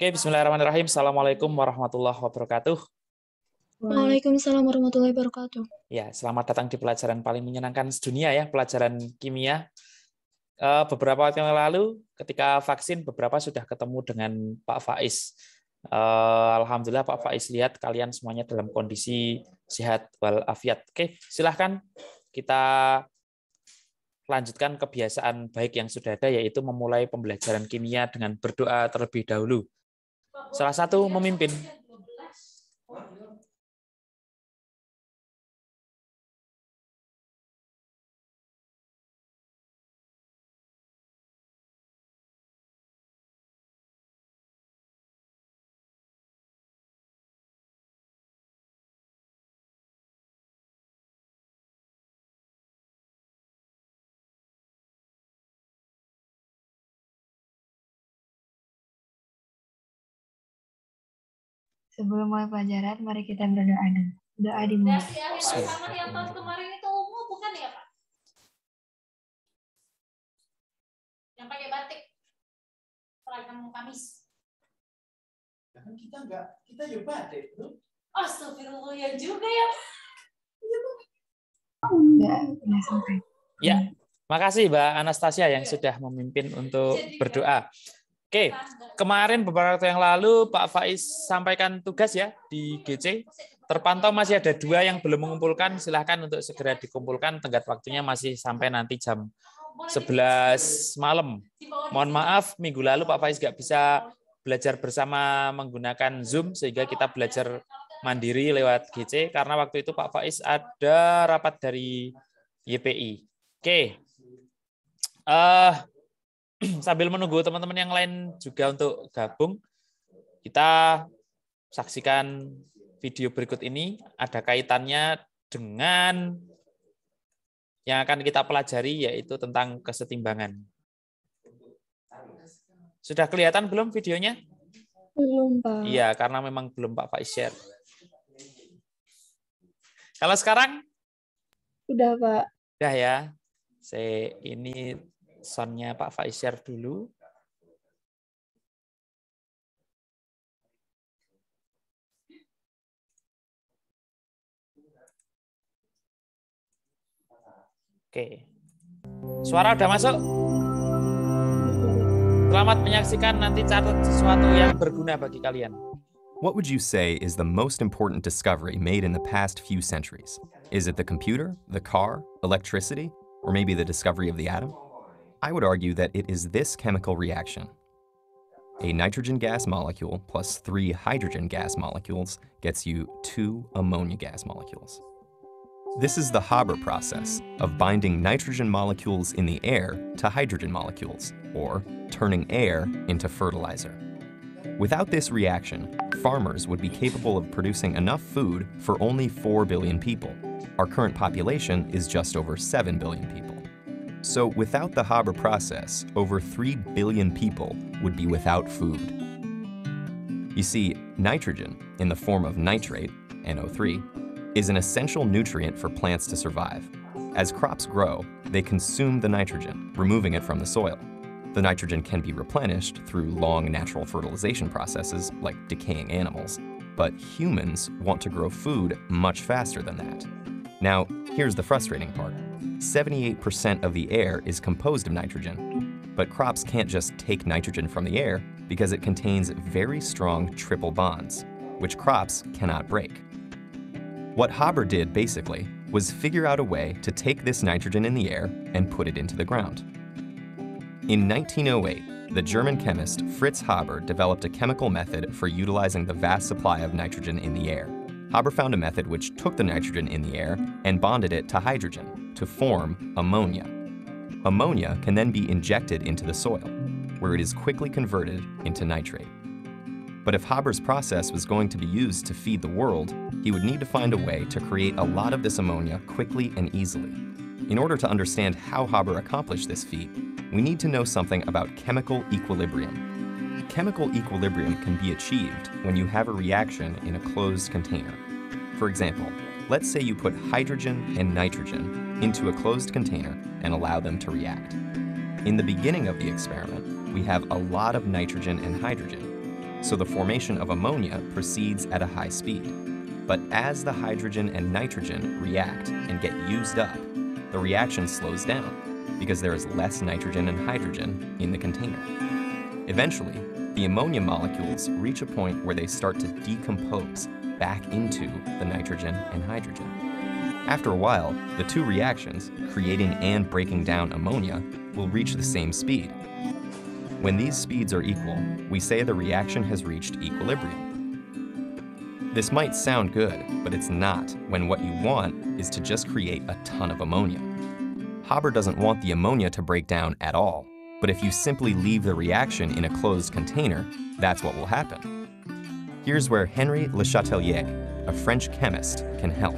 Oke, bismillahirrahmanirrahim. Assalamualaikum warahmatullahi wabarakatuh. Waalaikumsalam warahmatullahi wabarakatuh. Ya, selamat datang di pelajaran paling menyenangkan sedunia ya, pelajaran kimia. Eh, beberapa waktu yang lalu, ketika vaksin, beberapa sudah ketemu dengan Pak Faiz. Eh, alhamdulillah Pak Faiz lihat kalian semuanya dalam kondisi sehat walafiat. Oke, silahkan kita lanjutkan kebiasaan baik yang sudah ada, yaitu memulai pembelajaran kimia dengan berdoa terlebih dahulu salah satu memimpin Sebelum mulai pelajaran, mari kita berdoa dulu. Doa di dimulai. Ya, nah, si yang pertama yang tahun kemarin itu ungu bukan ya, Pak? Yang pakai batik. Seragam Kamis. Jangan kita enggak, kita juga ya batik, tuh. Oh, Astagfirullah ya juga ya. Iya, ya, makasih Mbak Anastasia yang sudah memimpin untuk berdoa. Oke, kemarin beberapa waktu yang lalu Pak Faiz sampaikan tugas ya di GC. Terpantau masih ada dua yang belum mengumpulkan, silahkan untuk segera dikumpulkan. Tenggat waktunya masih sampai nanti jam 11 malam. Mohon maaf, minggu lalu Pak Faiz nggak bisa belajar bersama menggunakan Zoom, sehingga kita belajar mandiri lewat GC, karena waktu itu Pak Faiz ada rapat dari YPI. Oke, uh, sambil menunggu teman-teman yang lain juga untuk gabung, kita saksikan video berikut ini ada kaitannya dengan yang akan kita pelajari yaitu tentang kesetimbangan. Sudah kelihatan belum videonya? Belum, Pak. Iya, karena memang belum Pak Faiz share. Kalau sekarang? Sudah Pak. Sudah ya. Saya ini sonnya Pak Faisal dulu. Oke. Suara udah masuk? Selamat menyaksikan nanti catat sesuatu yang berguna bagi kalian. What would you say is the most important discovery made in the past few centuries? Is it the computer, the car, electricity, or maybe the discovery of the atom? I would argue that it is this chemical reaction. A nitrogen gas molecule plus three hydrogen gas molecules gets you two ammonia gas molecules. This is the Haber process of binding nitrogen molecules in the air to hydrogen molecules, or turning air into fertilizer. Without this reaction, farmers would be capable of producing enough food for only 4 billion people. Our current population is just over 7 billion people. So without the Haber process, over 3 billion people would be without food. You see, nitrogen, in the form of nitrate, NO3, is an essential nutrient for plants to survive. As crops grow, they consume the nitrogen, removing it from the soil. The nitrogen can be replenished through long natural fertilization processes like decaying animals, but humans want to grow food much faster than that. Now, here's the frustrating part. 78% of the air is composed of nitrogen. But crops can't just take nitrogen from the air because it contains very strong triple bonds, which crops cannot break. What Haber did, basically, was figure out a way to take this nitrogen in the air and put it into the ground. In 1908, the German chemist Fritz Haber developed a chemical method for utilizing the vast supply of nitrogen in the air. Haber found a method which took the nitrogen in the air and bonded it to hydrogen to form ammonia. Ammonia can then be injected into the soil, where it is quickly converted into nitrate. But if Haber's process was going to be used to feed the world, he would need to find a way to create a lot of this ammonia quickly and easily. In order to understand how Haber accomplished this feat, we need to know something about chemical equilibrium, chemical equilibrium can be achieved when you have a reaction in a closed container. For example, let's say you put hydrogen and nitrogen into a closed container and allow them to react. In the beginning of the experiment, we have a lot of nitrogen and hydrogen, so the formation of ammonia proceeds at a high speed. But as the hydrogen and nitrogen react and get used up, the reaction slows down because there is less nitrogen and hydrogen in the container. Eventually, the ammonia molecules reach a point where they start to decompose back into the nitrogen and hydrogen. After a while, the two reactions, creating and breaking down ammonia, will reach the same speed. When these speeds are equal, we say the reaction has reached equilibrium. This might sound good, but it's not when what you want is to just create a ton of ammonia. Haber doesn't want the ammonia to break down at all. But if you simply leave the reaction in a closed container, that's what will happen. Here's where Henri Le Chatelier, a French chemist, can help.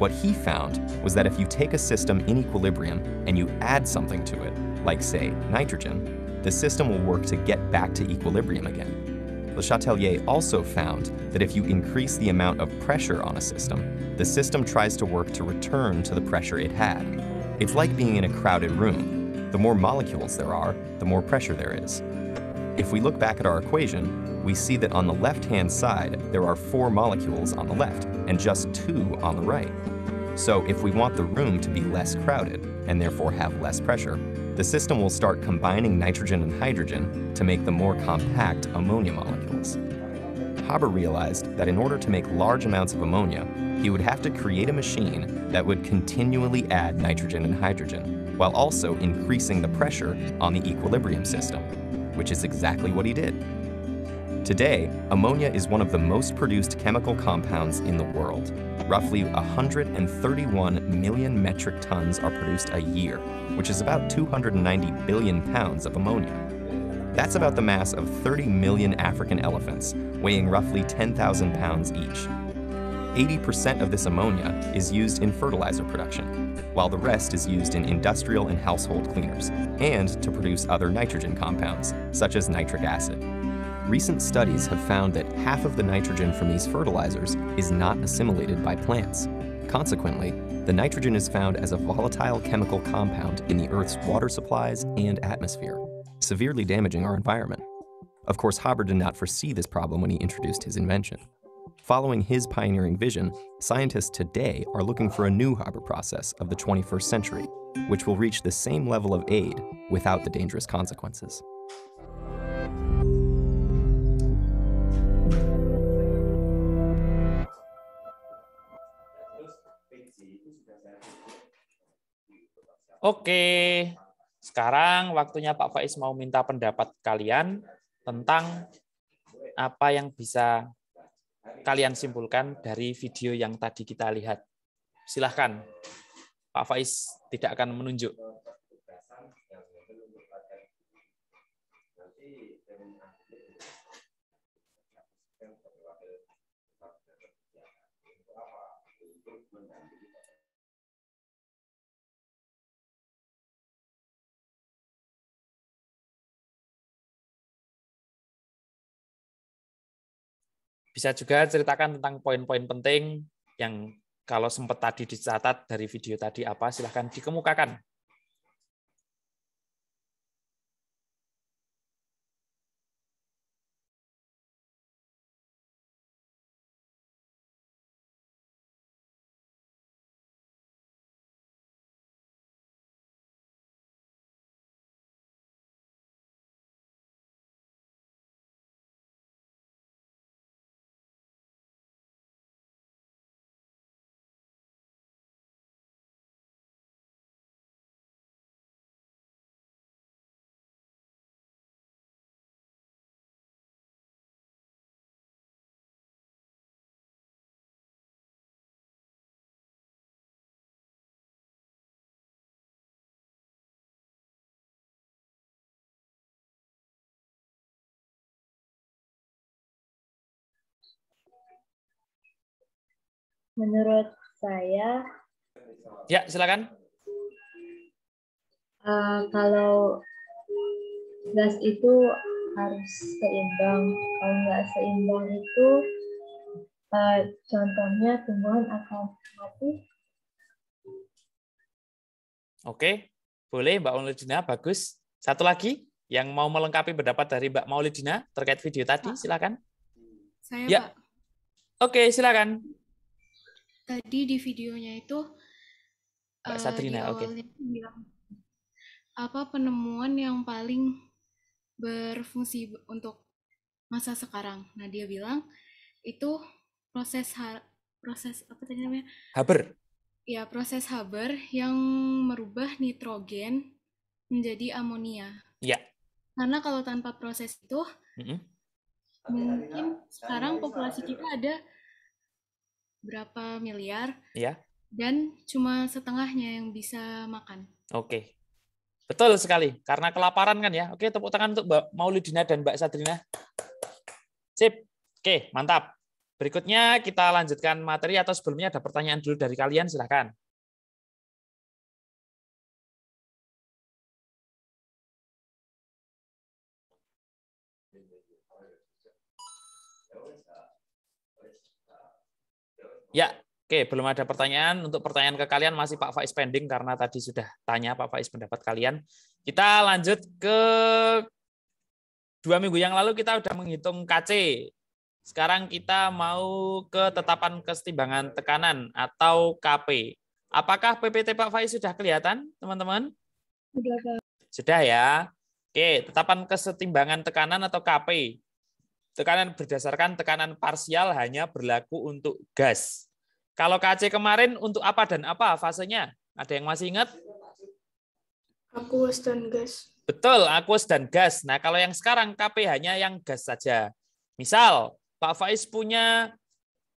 What he found was that if you take a system in equilibrium and you add something to it, like, say, nitrogen, the system will work to get back to equilibrium again. Le Chatelier also found that if you increase the amount of pressure on a system, the system tries to work to return to the pressure it had. It's like being in a crowded room the more molecules there are, the more pressure there is. If we look back at our equation, we see that on the left-hand side, there are four molecules on the left and just two on the right. So if we want the room to be less crowded, and therefore have less pressure, the system will start combining nitrogen and hydrogen to make the more compact ammonia molecules. Haber realized that in order to make large amounts of ammonia, he would have to create a machine that would continually add nitrogen and hydrogen, while also increasing the pressure on the equilibrium system, which is exactly what he did. Today, ammonia is one of the most produced chemical compounds in the world. Roughly 131 million metric tons are produced a year, which is about 290 billion pounds of ammonia. That's about the mass of 30 million African elephants, weighing roughly 10,000 pounds each. 80% of this ammonia is used in fertilizer production, while the rest is used in industrial and household cleaners, and to produce other nitrogen compounds, such as nitric acid. Recent studies have found that half of the nitrogen from these fertilizers is not assimilated by plants. Consequently, the nitrogen is found as a volatile chemical compound in the Earth's water supplies and atmosphere, severely damaging our environment. Of course, Haber did not foresee this problem when he introduced his invention. Following his pioneering vision, scientists today are looking for a new harbor process of the 21st century, which will reach the same level of aid without the dangerous consequences. Oke, sekarang waktunya Pak Faiz mau minta pendapat kalian tentang apa yang bisa kalian simpulkan dari video yang tadi kita lihat. Silahkan, Pak Faiz tidak akan menunjuk. Bisa juga ceritakan tentang poin-poin penting yang kalau sempat tadi dicatat dari video tadi apa, silahkan dikemukakan Menurut saya. Ya, silakan. Uh, kalau gas itu harus seimbang. Kalau nggak seimbang itu, uh, contohnya tumbuhan akan mati. Oke, boleh Mbak Maulidina, bagus. Satu lagi yang mau melengkapi pendapat dari Mbak Maulidina terkait video tadi, silakan. Saya, ya. Pak. Oke, silakan tadi di videonya itu Mbak uh, oke. Okay. apa penemuan yang paling berfungsi untuk masa sekarang? Nah dia bilang itu proses har proses apa tadi namanya? Haber. Ya proses Haber yang merubah nitrogen menjadi amonia. Ya. Karena kalau tanpa proses itu mm -hmm. mungkin sekarang populasi kita ada berapa miliar. Iya. Dan cuma setengahnya yang bisa makan. Oke. Betul sekali. Karena kelaparan kan ya. Oke, tepuk tangan untuk Mbak Maulidina dan Mbak Sadrina. Sip. Oke, mantap. Berikutnya kita lanjutkan materi atau sebelumnya ada pertanyaan dulu dari kalian, silahkan. Ya, oke, belum ada pertanyaan. Untuk pertanyaan ke kalian masih Pak Faiz pending karena tadi sudah tanya Pak Faiz pendapat kalian. Kita lanjut ke dua minggu yang lalu kita sudah menghitung KC. Sekarang kita mau ke tetapan kesetimbangan tekanan atau KP. Apakah PPT Pak Faiz sudah kelihatan, teman-teman? Sudah, Sudah ya. Oke, tetapan kesetimbangan tekanan atau KP. Tekanan berdasarkan tekanan parsial hanya berlaku untuk gas. Kalau KC kemarin untuk apa dan apa fasenya? Ada yang masih ingat? Aqueous dan gas. Betul, aqueous dan gas. Nah, kalau yang sekarang KP hanya yang gas saja. Misal, Pak Faiz punya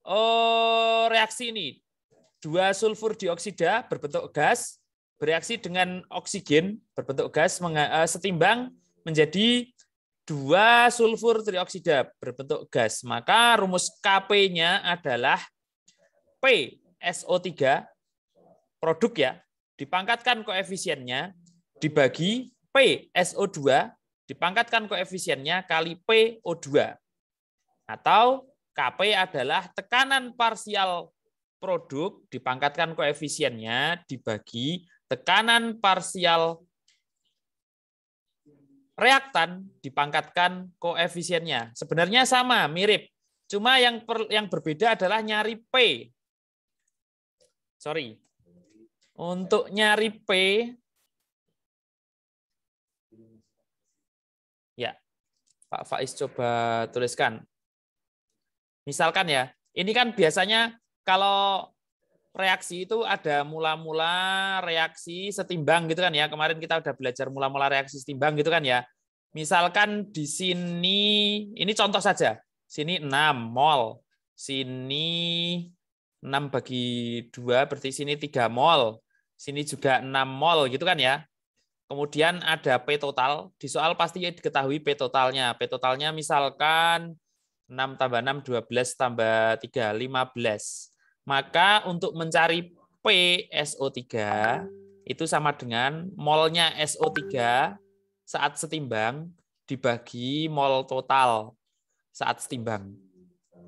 oh, reaksi ini. Dua sulfur dioksida berbentuk gas, bereaksi dengan oksigen berbentuk gas eh, setimbang menjadi dua sulfur trioksida berbentuk gas. Maka rumus Kp-nya adalah pso 3 produk ya, dipangkatkan koefisiennya dibagi pso 2 dipangkatkan koefisiennya kali po 2 Atau KP adalah tekanan parsial produk dipangkatkan koefisiennya dibagi tekanan parsial reaktan dipangkatkan koefisiennya. Sebenarnya sama, mirip. Cuma yang per, yang berbeda adalah nyari P. Sorry. Untuk nyari P, ya Pak Faiz coba tuliskan. Misalkan ya, ini kan biasanya kalau reaksi itu ada mula-mula reaksi setimbang gitu kan ya. Kemarin kita udah belajar mula-mula reaksi setimbang gitu kan ya. Misalkan di sini, ini contoh saja. Sini 6 mol, sini 6 bagi 2 berarti sini 3 mol, sini juga 6 mol gitu kan ya. Kemudian ada P total. Di soal pasti diketahui P totalnya. P totalnya misalkan 6 tambah 6, 12 tambah 3, 15. Maka untuk mencari PSO3 itu sama dengan molnya SO3 saat setimbang dibagi mol total saat setimbang.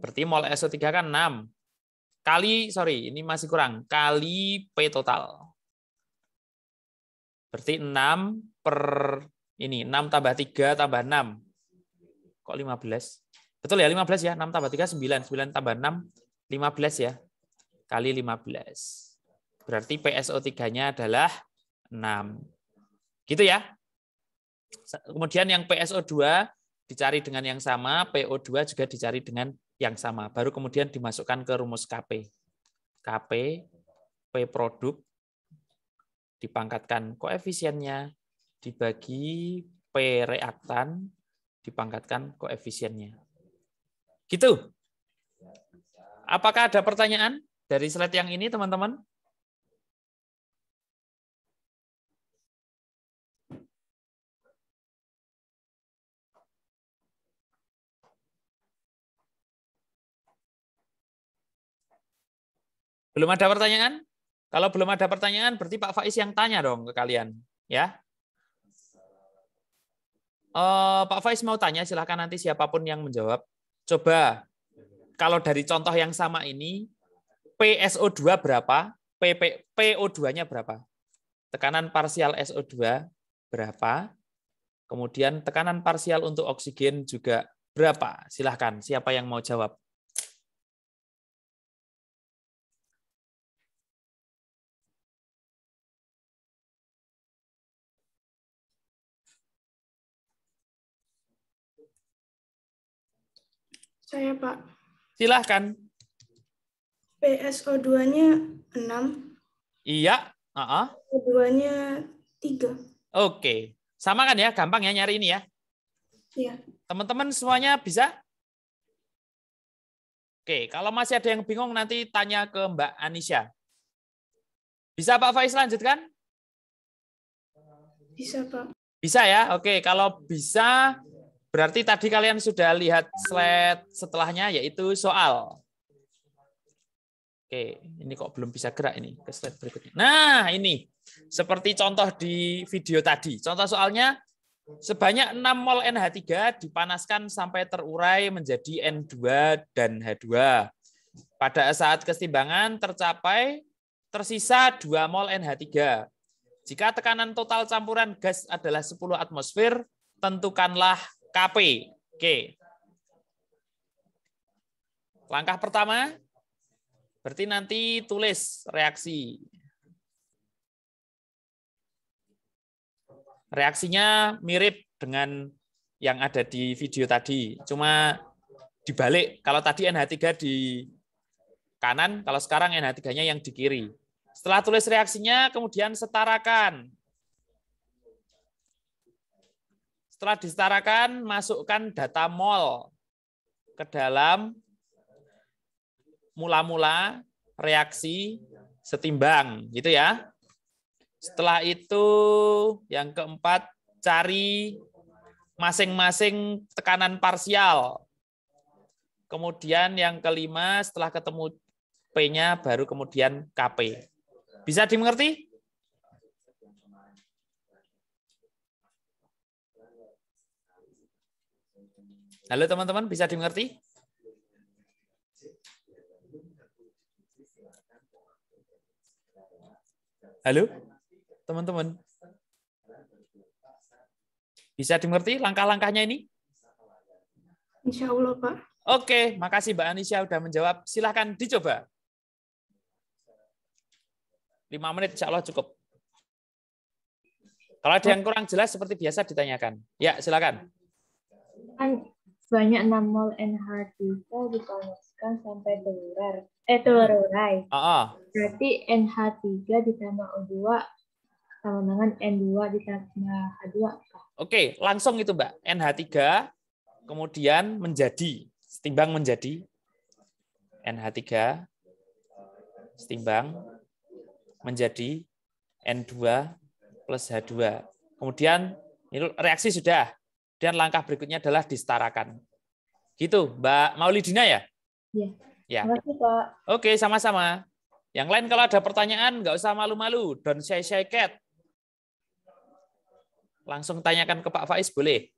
Berarti mol SO3 kan 6. Kali, sorry, ini masih kurang. Kali P total. Berarti 6 per ini. 6 tambah 3 tambah 6. Kok 15? Betul ya 15 ya? 6 tambah 3, 9. 9 tambah 6, 15 ya kali 15. Berarti PSO3-nya adalah 6. Gitu ya. Kemudian yang PSO2 dicari dengan yang sama, PO2 juga dicari dengan yang sama. Baru kemudian dimasukkan ke rumus KP. KP, P produk, dipangkatkan koefisiennya, dibagi P reaktan, dipangkatkan koefisiennya. Gitu. Apakah ada pertanyaan? Dari slide yang ini, teman-teman. Belum ada pertanyaan? Kalau belum ada pertanyaan, berarti Pak Faiz yang tanya dong ke kalian. ya. Uh, Pak Faiz mau tanya, silahkan nanti siapapun yang menjawab. Coba kalau dari contoh yang sama ini, PSO2 berapa, PP, PO2-nya berapa. Tekanan parsial SO2 berapa, kemudian tekanan parsial untuk oksigen juga berapa. Silahkan, siapa yang mau jawab? Saya, Pak. Silahkan. PSO2-nya 6. Iya. Uh -uh. PSO2-nya 3. Oke. Sama kan ya? Gampang ya nyari ini ya? Iya. Teman-teman semuanya bisa? Oke. Kalau masih ada yang bingung nanti tanya ke Mbak Anisha. Bisa Pak Faiz lanjutkan? Bisa Pak. Bisa ya? Oke. Kalau bisa berarti tadi kalian sudah lihat slide setelahnya yaitu soal. Oke, ini kok belum bisa gerak ini ke slide berikutnya. Nah, ini seperti contoh di video tadi. Contoh soalnya sebanyak 6 mol NH3 dipanaskan sampai terurai menjadi N2 dan H2. Pada saat kesetimbangan tercapai tersisa 2 mol NH3. Jika tekanan total campuran gas adalah 10 atmosfer, tentukanlah KP. Oke. Langkah pertama, Berarti nanti tulis reaksi. Reaksinya mirip dengan yang ada di video tadi, cuma dibalik. Kalau tadi NH3 di kanan, kalau sekarang NH3-nya yang di kiri. Setelah tulis reaksinya, kemudian setarakan. Setelah disetarakan, masukkan data mol ke dalam mula-mula reaksi setimbang, gitu ya. Setelah itu yang keempat cari masing-masing tekanan parsial. Kemudian yang kelima setelah ketemu P-nya baru kemudian KP. Bisa dimengerti? Halo teman-teman, bisa dimengerti? Halo, teman-teman. Bisa dimengerti langkah-langkahnya ini? Insya Allah, Pak. Oke, makasih Mbak Anisya sudah menjawab. Silahkan dicoba. Lima menit insya Allah cukup. Kalau ada yang kurang jelas, seperti biasa ditanyakan. Ya, silakan banyak enam mall and HDK dipanaskan sampai terurai. Eh, terurai. uh-uh. Berarti NH3 ditambah O2 sama dengan N2 ditambah H2. Oke, langsung itu Mbak. NH3 kemudian menjadi, setimbang menjadi NH3 setimbang menjadi N2 plus H2. Kemudian ini reaksi sudah dan langkah berikutnya adalah disetarakan. Gitu, Mbak Maulidina ya? Iya. Ya. Kasih, Pak. Oke, sama-sama. Yang lain kalau ada pertanyaan, nggak usah malu-malu. Don't shy shy cat. Langsung tanyakan ke Pak Faiz, boleh?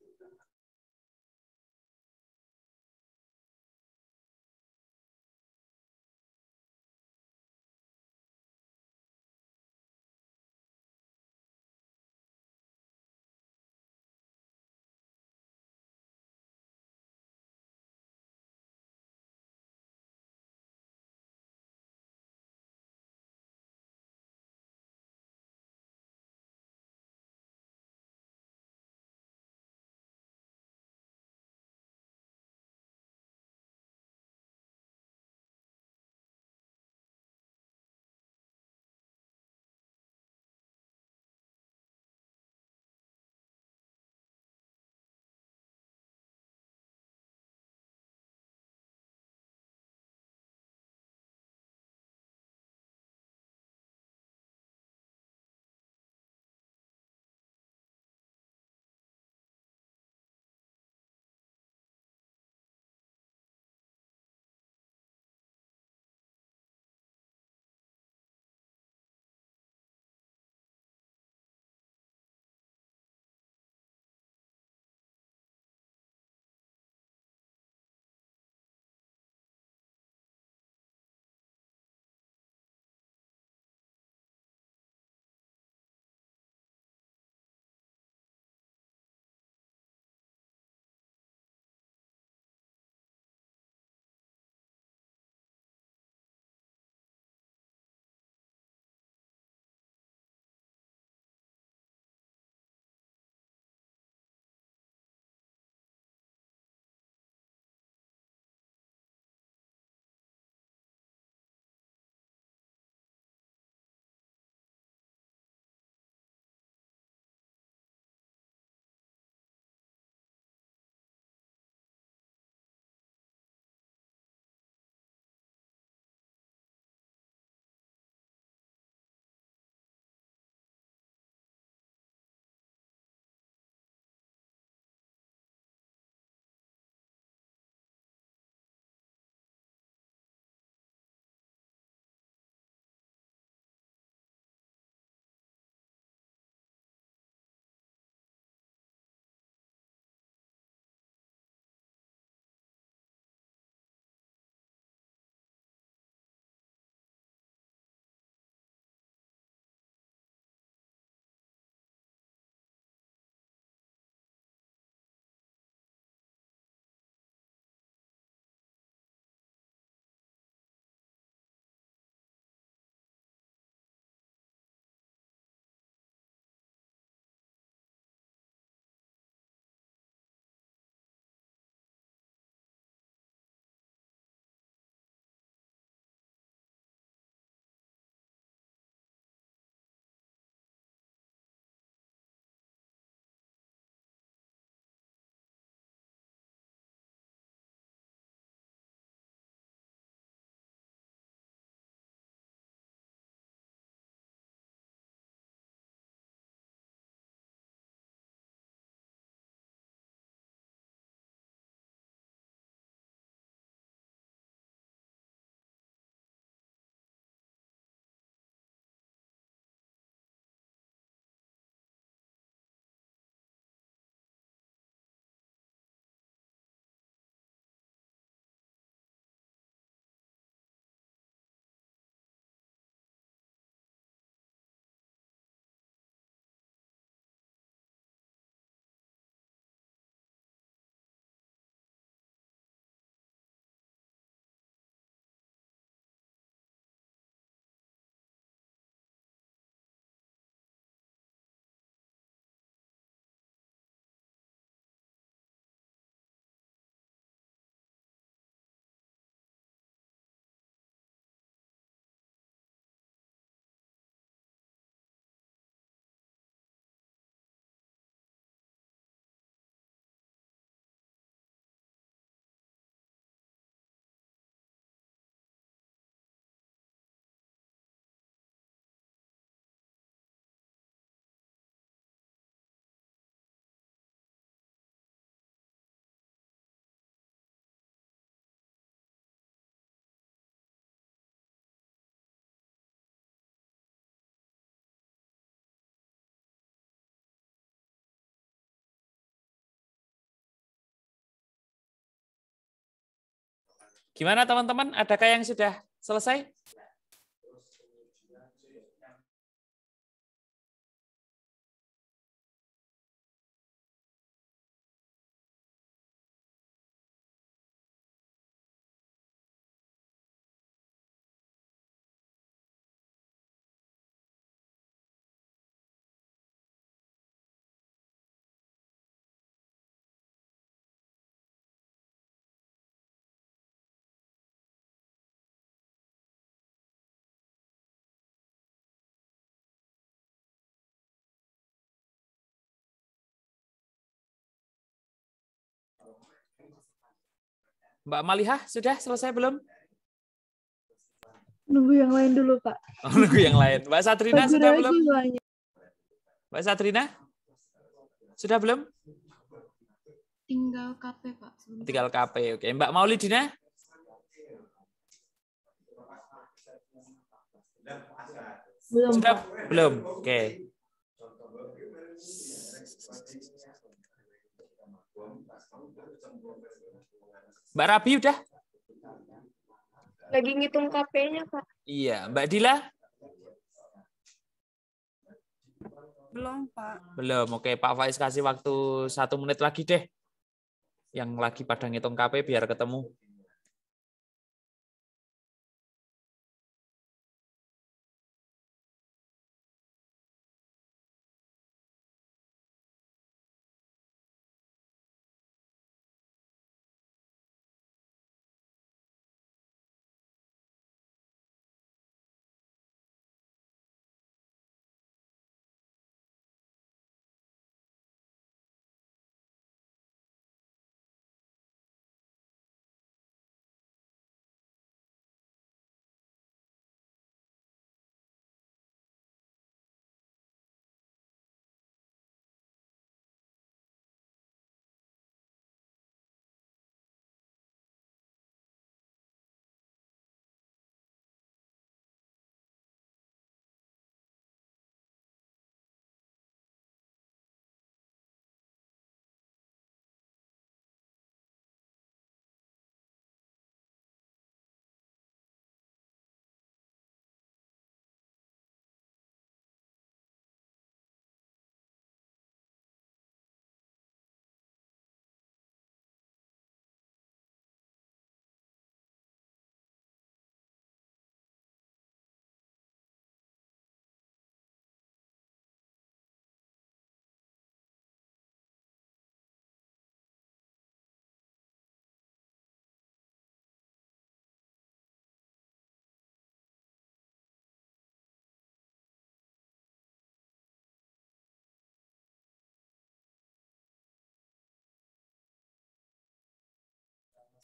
Gimana teman-teman? Adakah yang sudah selesai? Mbak Maliha sudah selesai belum? Nunggu yang lain dulu, Pak. Oh, nunggu yang lain. Mbak Satrina Pak sudah belum? Banyak. Mbak Satrina? Sudah belum? Tinggal KP, Pak. Sebentar. Tinggal KP, oke. Mbak Maulidina? Belum. Sudah? Pak. Belum, oke. Mbak Rabi udah? Lagi ngitung KP-nya, Pak. Iya. Mbak Dila? Belum, Pak. Belum. Oke, Pak Faiz kasih waktu satu menit lagi deh. Yang lagi pada ngitung KP biar ketemu.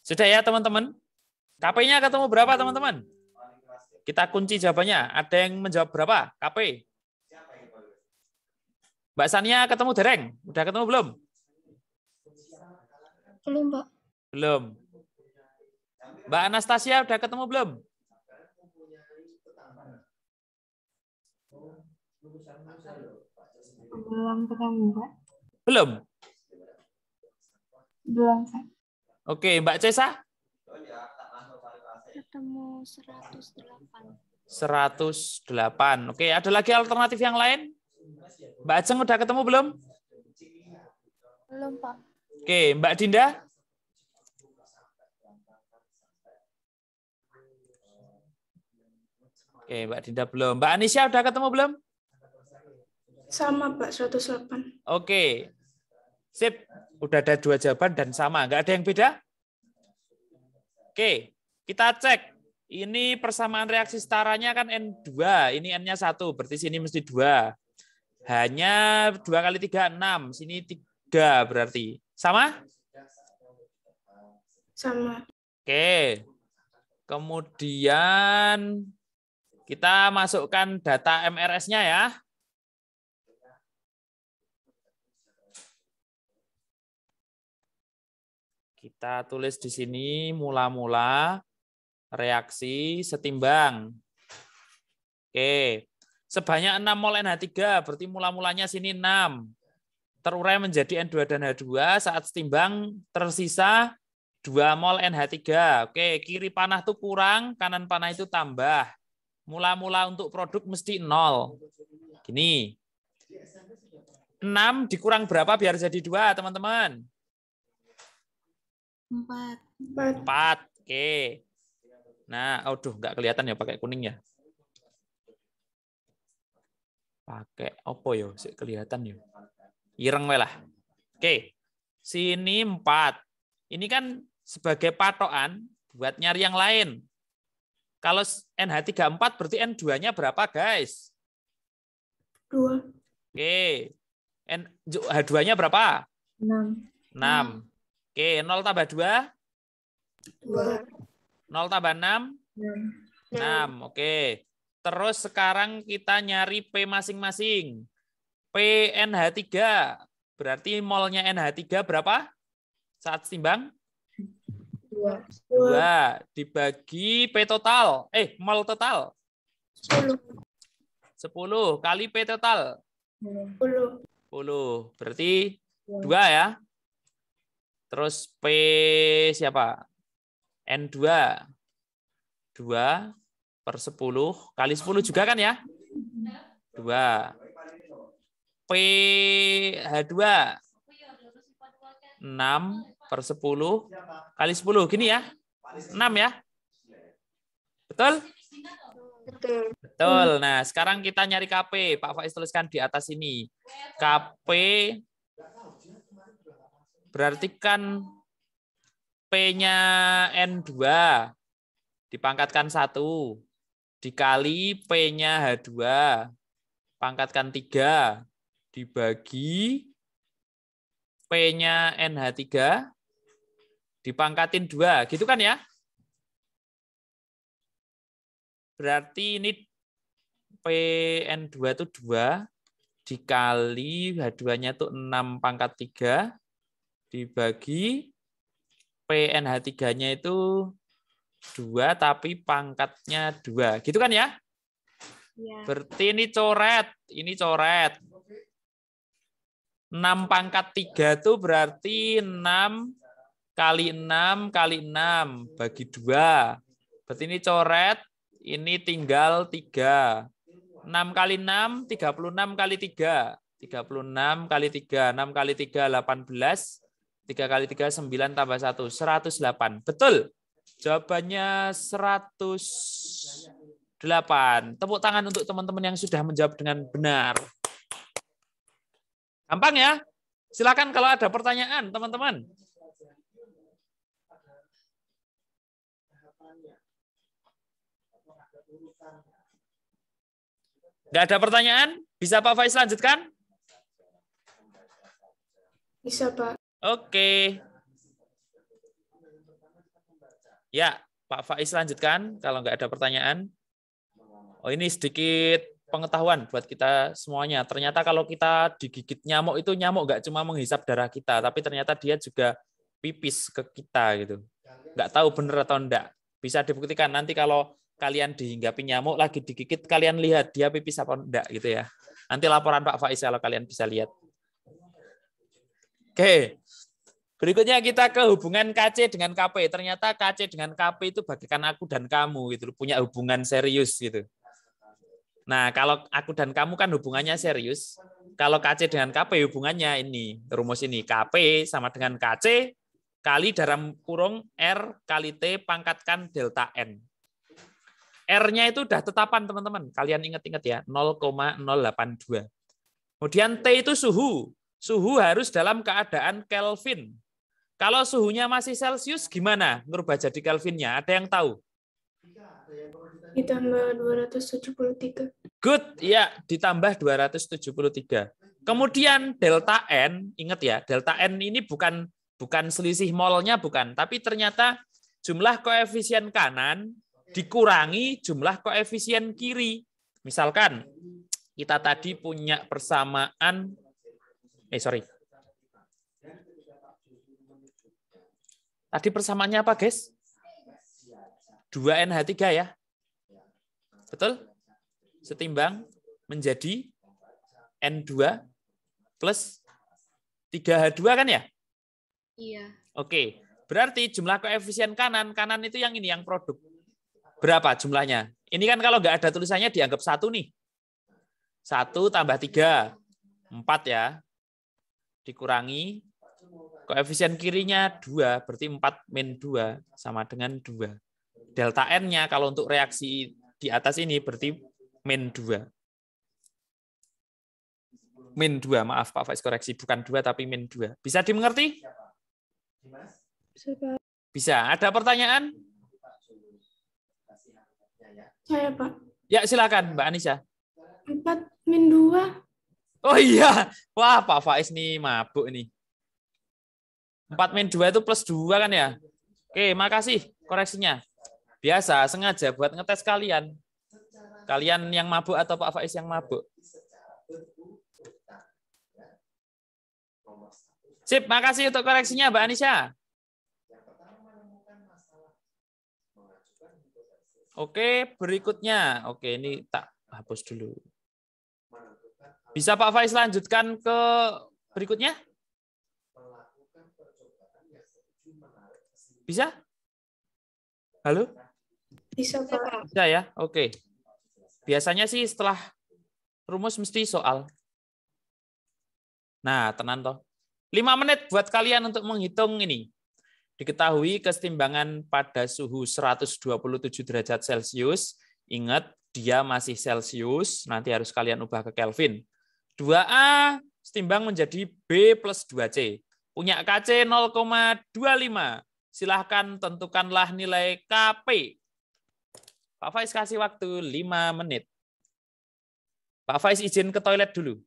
Sudah ya teman-teman? KP-nya ketemu berapa teman-teman? Kita kunci jawabannya. Ada yang menjawab berapa? KP. Mbak Sania ketemu Dereng. Udah ketemu belum? Belum, Pak. Belum. Mbak Anastasia udah ketemu belum? Belum ketemu, Pak. Belum? Belum, Pak. Oke, Mbak Cesa? Ketemu 108. 108. Oke, ada lagi alternatif yang lain? Mbak Ajeng udah ketemu belum? Belum, Pak. Oke, Mbak Dinda? Oke, Mbak Dinda belum. Mbak Anisya udah ketemu belum? Sama, Pak, 108. Oke, Sip, udah ada dua jawaban dan sama. Nggak ada yang beda? Oke, kita cek. Ini persamaan reaksi setaranya kan N2. Ini N-nya 1, berarti sini mesti 2. Hanya 2 kali 3, 6. Sini 3 berarti. Sama? Sama. Oke. Kemudian kita masukkan data MRS-nya ya. Kita tulis di sini mula-mula reaksi setimbang. Oke. Sebanyak 6 mol NH3, berarti mula-mulanya sini 6. Terurai menjadi N2 dan H2 saat setimbang tersisa 2 mol NH3. Oke, kiri panah itu kurang, kanan panah itu tambah. Mula-mula untuk produk mesti 0. Gini. 6 dikurang berapa biar jadi 2, teman-teman? Empat. Empat. Empat. Oke. Nah, aduh, nggak kelihatan ya pakai kuning ya. Pakai opo yo, ya? sih kelihatan yo. Ya? Ireng lah. Oke. Sini empat. Ini kan sebagai patokan buat nyari yang lain. Kalau NH34 berarti N2-nya berapa, guys? Dua. Oke. N H2-nya berapa? Enam. Enam. Oke, 0 tambah 2? 2. 0 tambah 6? 6. 6, oke. Terus sekarang kita nyari P masing-masing. P NH3, berarti molnya NH3 berapa? Saat setimbang? 2. 2. Dibagi P total. Eh, mol total. 10. 10 kali P total. 10. 10. Berarti 2 ya? Terus P siapa? N2. 2 per 10 kali 10 juga kan ya? 2. P H2 6 per 10 kali 10 gini ya. 6 ya. Betul? Betul. Betul. Nah, sekarang kita nyari KP. Pak Faiz tuliskan di atas ini. KP Berarti kan P-nya N2 dipangkatkan 1 dikali P-nya H2 pangkatkan 3 dibagi P-nya NH3 dipangkatin 2. Gitu kan ya? Berarti ini PN2 itu 2 dikali H2-nya itu 6 pangkat 3 dibagi PNH3-nya itu 2 tapi pangkatnya 2. Gitu kan ya? ya? Berarti ini coret, ini coret. 6 pangkat 3 itu berarti 6 kali 6 kali 6 bagi 2. Berarti ini coret, ini tinggal 3. 6 kali 6, 36 kali 3. 36 kali 3, 6 kali 3, 18. 3 kali 3, 9 tambah 1, 108. Betul. Jawabannya 108. Tepuk tangan untuk teman-teman yang sudah menjawab dengan benar. Gampang ya? Silakan kalau ada pertanyaan, teman-teman. tidak ada pertanyaan? Bisa Pak Faiz lanjutkan? Bisa, Pak. Oke. Ya, Pak Faiz lanjutkan kalau nggak ada pertanyaan. Oh ini sedikit pengetahuan buat kita semuanya. Ternyata kalau kita digigit nyamuk itu nyamuk nggak cuma menghisap darah kita, tapi ternyata dia juga pipis ke kita gitu. Nggak tahu bener atau enggak. Bisa dibuktikan nanti kalau kalian dihinggapi nyamuk lagi digigit, kalian lihat dia pipis apa enggak gitu ya. Nanti laporan Pak Faiz kalau kalian bisa lihat. Oke. Berikutnya kita ke hubungan KC dengan KP. Ternyata KC dengan KP itu bagikan aku dan kamu gitu, punya hubungan serius gitu. Nah, kalau aku dan kamu kan hubungannya serius. Kalau KC dengan KP hubungannya ini, rumus ini. KP sama dengan KC kali dalam kurung R kali T pangkatkan delta N. R-nya itu udah tetapan, teman-teman. Kalian ingat-ingat ya, 0,082. Kemudian T itu suhu. Suhu harus dalam keadaan Kelvin. Kalau suhunya masih Celcius, gimana merubah jadi Kelvinnya? Ada yang tahu? Ditambah 273. Good, ya, ditambah 273. Kemudian delta N, ingat ya, delta N ini bukan bukan selisih molnya bukan, tapi ternyata jumlah koefisien kanan dikurangi jumlah koefisien kiri. Misalkan kita tadi punya persamaan Eh sorry. Tadi persamaannya apa guys? 2NH3 ya. Betul? Setimbang menjadi N2 plus 3H2 kan ya? Iya. Oke. Berarti jumlah koefisien kanan, kanan itu yang ini, yang produk. Berapa jumlahnya? Ini kan kalau nggak ada tulisannya dianggap satu nih. Satu tambah tiga, empat ya dikurangi koefisien kirinya 2, berarti 4 min 2 sama dengan 2. Delta N-nya kalau untuk reaksi di atas ini berarti min 2. Min 2, maaf Pak Faiz koreksi, bukan 2 tapi min 2. Bisa dimengerti? Bisa, Ada pertanyaan? Saya, Pak. Ya, silakan Mbak Anissa. 4 min 2 Oh iya. Wah, Pak Faiz nih mabuk nih. 4 main 2 itu plus 2 kan ya? Oke, makasih koreksinya. Biasa, sengaja buat ngetes kalian. Kalian yang mabuk atau Pak Faiz yang mabuk. Sip, makasih untuk koreksinya Mbak Anisha. Oke, berikutnya. Oke, ini tak hapus dulu. Bisa Pak Faiz lanjutkan ke berikutnya? Bisa? Halo? Bisa, Pak. Bisa ya? Oke. Biasanya sih setelah rumus mesti soal. Nah, tenang toh. Lima menit buat kalian untuk menghitung ini. Diketahui kesetimbangan pada suhu 127 derajat Celcius. Ingat, dia masih Celcius, nanti harus kalian ubah ke Kelvin. 2A setimbang menjadi B plus 2C. Punya KC 0,25. Silahkan tentukanlah nilai KP. Pak Faiz kasih waktu 5 menit. Pak Faiz izin ke toilet dulu.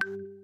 Bye.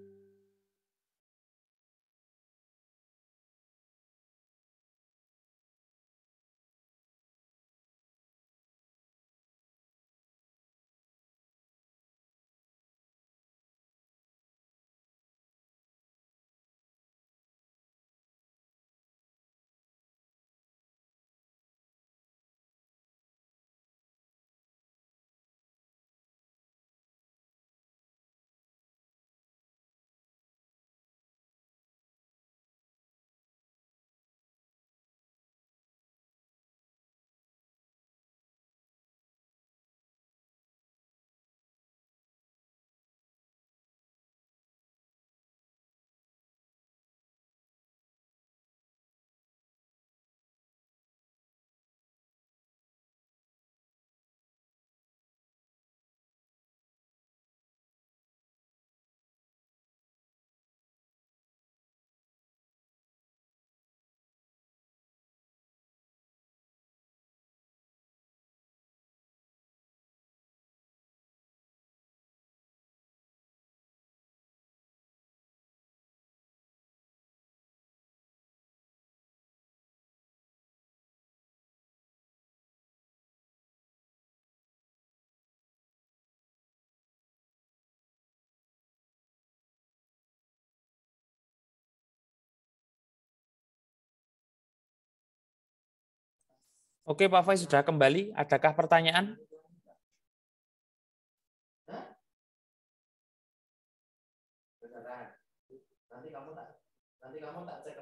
Oke, Pak Fai sudah kembali. Adakah pertanyaan? Nanti kamu tak, nanti kamu tak cek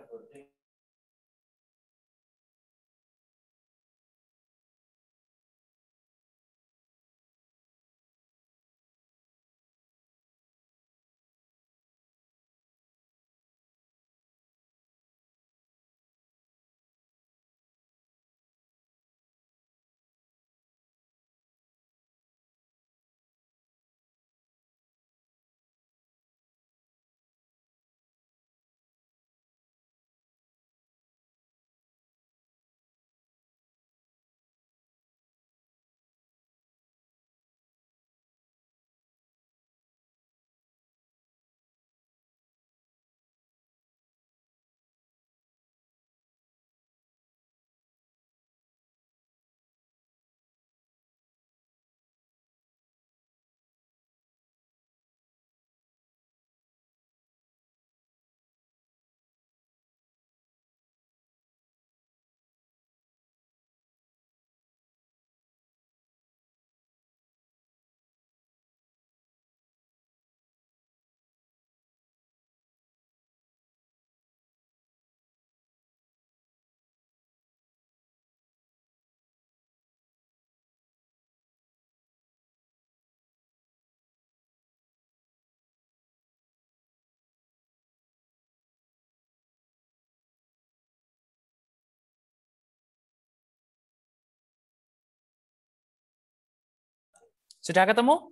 Sudah ketemu?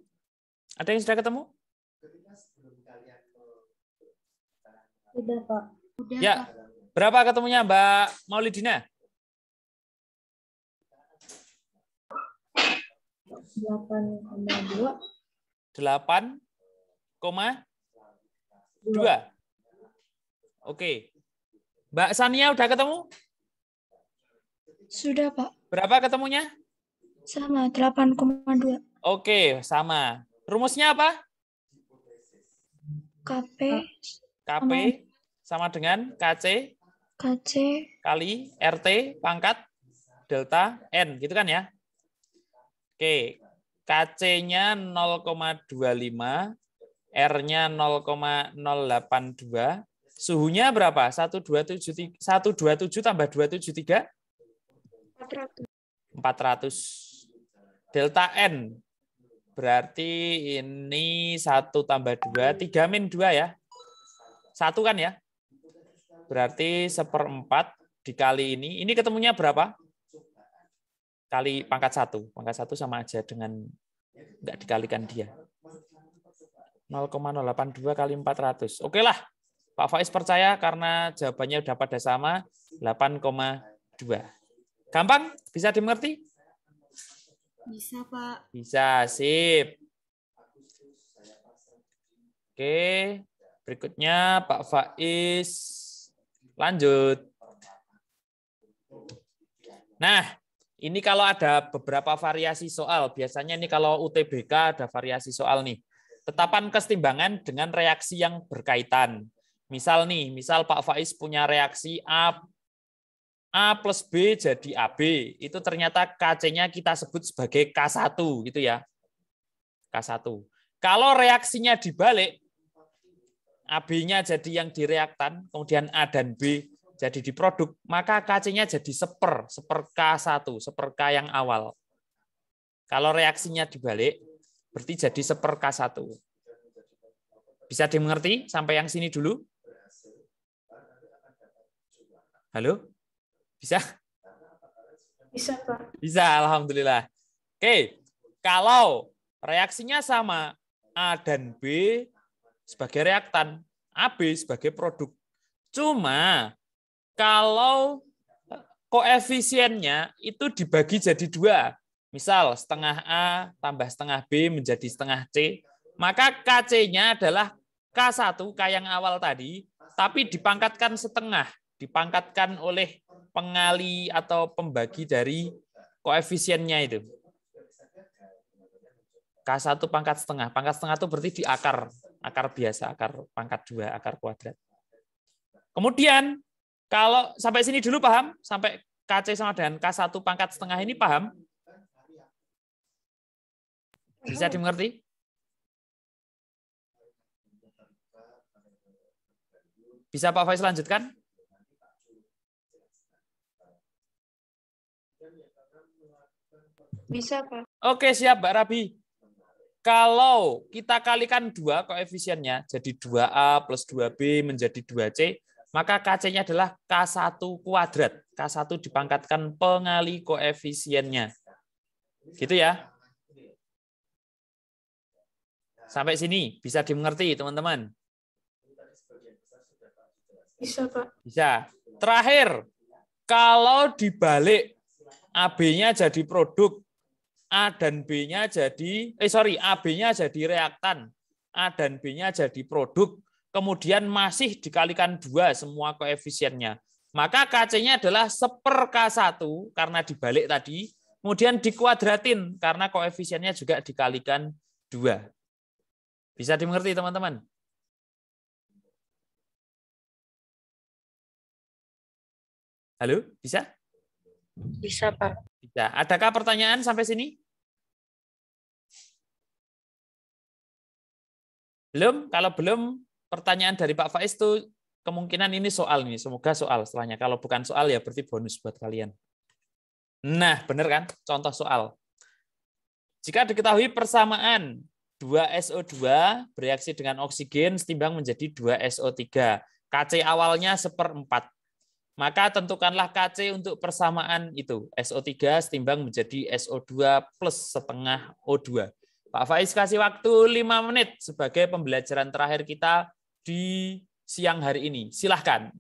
Ada yang sudah ketemu? Sudah, Pak. Sudah, ya. Berapa ketemunya Mbak Maulidina? Delapan koma dua. Delapan koma dua. Oke. Mbak Sania udah ketemu? Sudah, Pak. Berapa ketemunya? Sama, dua. Oke, sama. Rumusnya apa? KP. KP sama dengan KC. KC. Kali RT pangkat delta N, gitu kan ya? Oke, KC-nya 0,25, R-nya 0,082, suhunya berapa? 127. 127 tambah 273? 400. 400. Delta N Berarti ini satu tambah dua tiga min dua ya. satu kan ya? Berarti seperempat dikali ini. Ini ketemunya berapa? Kali pangkat satu Pangkat satu sama aja dengan nggak dikalikan dia. 0,082 kali 400. Oke lah. Pak Faiz percaya karena jawabannya dapat pada sama 8,2. Gampang? Bisa dimengerti? Bisa, Pak. Bisa, sip. Oke, berikutnya Pak Faiz. Lanjut. Nah, ini kalau ada beberapa variasi soal, biasanya ini kalau UTBK ada variasi soal nih. Tetapan kesetimbangan dengan reaksi yang berkaitan. Misal nih, misal Pak Faiz punya reaksi A A plus B jadi AB. Itu ternyata KC-nya kita sebut sebagai K1 gitu ya. K1. Kalau reaksinya dibalik, AB-nya jadi yang direaktan, kemudian A dan B jadi diproduk, maka KC-nya jadi seper, seper K1, seper K yang awal. Kalau reaksinya dibalik, berarti jadi seper K1. Bisa dimengerti sampai yang sini dulu? Halo? Bisa? Bisa, Pak. Bisa, Alhamdulillah. Oke, kalau reaksinya sama, A dan B sebagai reaktan, AB sebagai produk. Cuma kalau koefisiennya itu dibagi jadi dua, misal setengah A tambah setengah B menjadi setengah C, maka KC-nya adalah K1, K yang awal tadi, tapi dipangkatkan setengah, dipangkatkan oleh pengali atau pembagi dari koefisiennya itu. K1 pangkat setengah. Pangkat setengah itu berarti di akar. Akar biasa, akar pangkat dua, akar kuadrat. Kemudian, kalau sampai sini dulu paham? Sampai KC sama dengan K1 pangkat setengah ini paham? Bisa dimengerti? Bisa Pak Faiz lanjutkan? Bisa, Pak. Oke, siap, Mbak Rabi. Kalau kita kalikan dua koefisiennya, jadi 2A plus 2B menjadi 2C, maka KC-nya adalah K1 kuadrat. K1 dipangkatkan pengali koefisiennya. Gitu ya. Sampai sini bisa dimengerti, teman-teman? Bisa, Pak. Bisa. Terakhir, kalau dibalik AB-nya jadi produk, A dan B-nya jadi, eh sorry, AB-nya jadi reaktan, A dan B-nya jadi produk, kemudian masih dikalikan dua semua koefisiennya. Maka KC-nya adalah seper K1 karena dibalik tadi, kemudian dikuadratin karena koefisiennya juga dikalikan dua. Bisa dimengerti teman-teman? Halo, bisa? Bisa, Pak. Bisa. Adakah pertanyaan sampai sini? Belum, kalau belum pertanyaan dari Pak Faiz itu kemungkinan ini soal nih. Semoga soal setelahnya. Kalau bukan soal ya berarti bonus buat kalian. Nah, benar kan? Contoh soal. Jika diketahui persamaan 2SO2 bereaksi dengan oksigen setimbang menjadi 2SO3. KC awalnya seperempat. Maka tentukanlah KC untuk persamaan itu. SO3 setimbang menjadi SO2 plus setengah O2. Pak Faiz kasih waktu 5 menit sebagai pembelajaran terakhir kita di siang hari ini. Silahkan.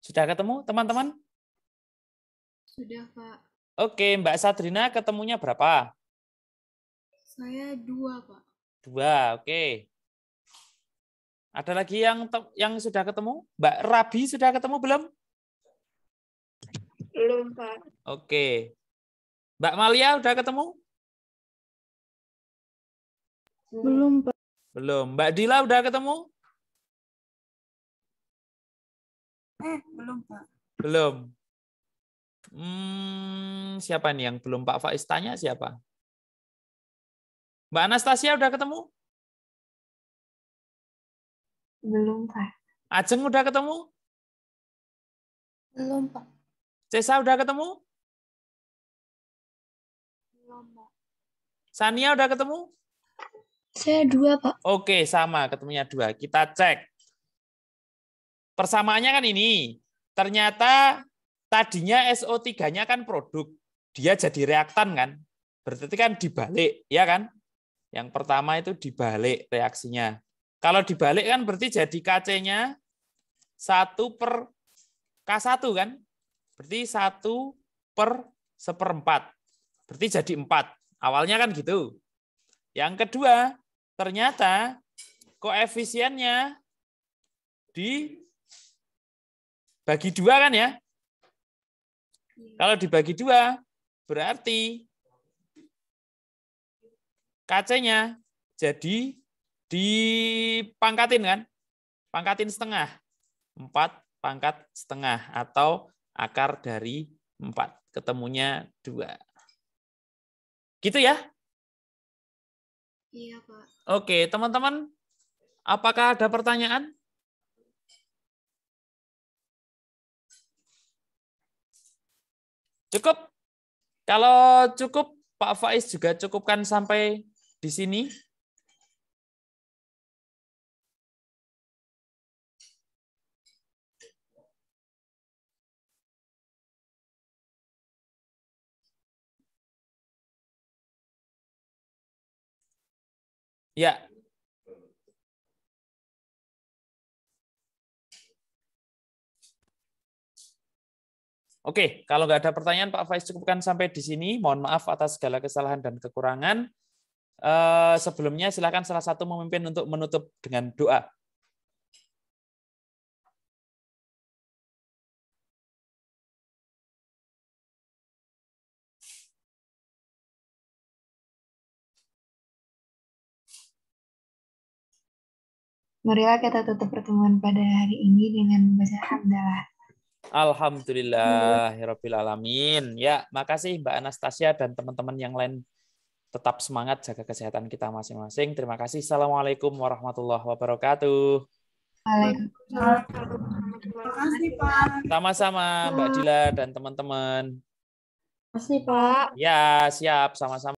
Sudah ketemu teman-teman? Sudah, Pak. Oke, Mbak Sadrina ketemunya berapa? Saya dua, Pak. Dua, oke. Ada lagi yang yang sudah ketemu? Mbak Rabi sudah ketemu belum? Belum, Pak. Oke. Mbak Malia sudah ketemu? Belum, Pak. Belum. Mbak Dila sudah ketemu? Eh, belum, Pak. Belum. Hmm, siapa nih yang belum Pak Faiz tanya siapa? Mbak Anastasia udah ketemu? Belum, Pak. Ajeng udah ketemu? Belum, Pak. Cesa udah ketemu? Belum, Pak. Sania udah ketemu? Saya dua, Pak. Oke, sama. Ketemunya dua. Kita cek. Persamaannya kan ini. Ternyata tadinya SO3-nya kan produk. Dia jadi reaktan kan. Berarti kan dibalik, ya kan? Yang pertama itu dibalik reaksinya. Kalau dibalik kan berarti jadi KC-nya 1 per K1 kan? Berarti 1 per seperempat. Berarti jadi 4. Awalnya kan gitu. Yang kedua, ternyata koefisiennya di bagi dua kan ya? Kalau dibagi dua, berarti KC-nya jadi dipangkatin kan? Pangkatin setengah. 4 pangkat setengah atau akar dari 4. Ketemunya dua Gitu ya? Iya, Pak. Oke, teman-teman. Apakah ada pertanyaan? Cukup? Kalau cukup, Pak Faiz juga cukupkan sampai di sini. Ya, Oke, kalau nggak ada pertanyaan Pak Faiz cukupkan sampai di sini. Mohon maaf atas segala kesalahan dan kekurangan. Eh, sebelumnya silakan salah satu memimpin untuk menutup dengan doa. Marilah kita tutup pertemuan pada hari ini dengan membaca hamdalah Alhamdulillah, Alhamdulillahirabbil alamin. Ya, makasih Mbak Anastasia dan teman-teman yang lain tetap semangat jaga kesehatan kita masing-masing. Terima kasih. Assalamualaikum warahmatullahi wabarakatuh. Sama-sama Mbak Dila dan teman-teman. Terima kasih Pak. Ya, siap. Sama-sama.